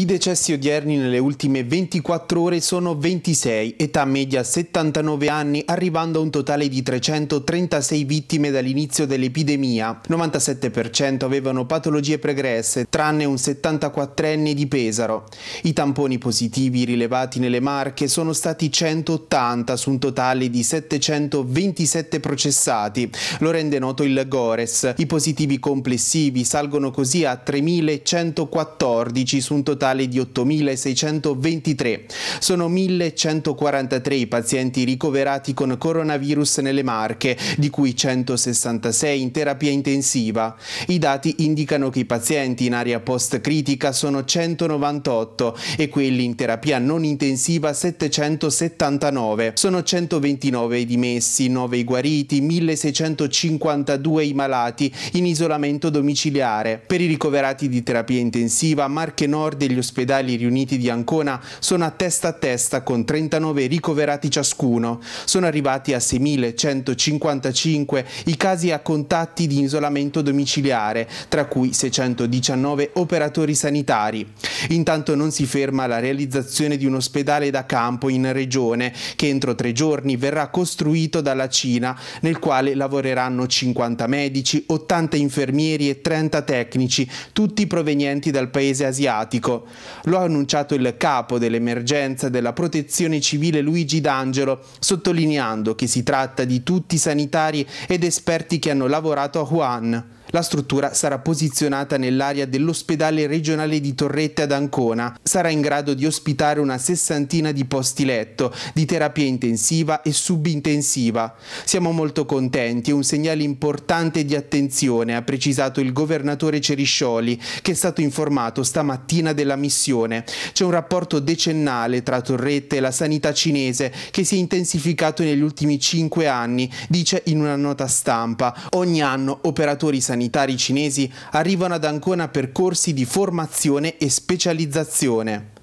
I decessi odierni nelle ultime 24 ore sono 26, età media 79 anni, arrivando a un totale di 336 vittime dall'inizio dell'epidemia. 97% avevano patologie pregresse, tranne un 74enne di Pesaro. I tamponi positivi rilevati nelle Marche sono stati 180 su un totale di 727 processati. Lo rende noto il Gores. I positivi complessivi salgono così a 3114 su un totale totale di 8.623. Sono 1.143 i pazienti ricoverati con coronavirus nelle Marche, di cui 166 in terapia intensiva. I dati indicano che i pazienti in area post-critica sono 198 e quelli in terapia non intensiva 779. Sono 129 i dimessi, 9 i guariti, 1.652 i malati in isolamento domiciliare. Per i ricoverati di terapia intensiva, Marche Nord e gli ospedali riuniti di Ancona sono a testa a testa con 39 ricoverati ciascuno. Sono arrivati a 6.155 i casi a contatti di isolamento domiciliare, tra cui 619 operatori sanitari. Intanto non si ferma la realizzazione di un ospedale da campo in regione che entro tre giorni verrà costruito dalla Cina nel quale lavoreranno 50 medici, 80 infermieri e 30 tecnici, tutti provenienti dal paese asiatico. Lo ha annunciato il capo dell'emergenza della protezione civile Luigi D'Angelo, sottolineando che si tratta di tutti sanitari ed esperti che hanno lavorato a Juan. La struttura sarà posizionata nell'area dell'ospedale regionale di Torrette ad Ancona. Sarà in grado di ospitare una sessantina di posti letto, di terapia intensiva e subintensiva. Siamo molto contenti, è un segnale importante di attenzione, ha precisato il governatore Ceriscioli, che è stato informato stamattina della missione. C'è un rapporto decennale tra Torrette e la sanità cinese che si è intensificato negli ultimi cinque anni, dice in una nota stampa. Ogni anno operatori sanitari sanitari cinesi arrivano ad Ancona per corsi di formazione e specializzazione.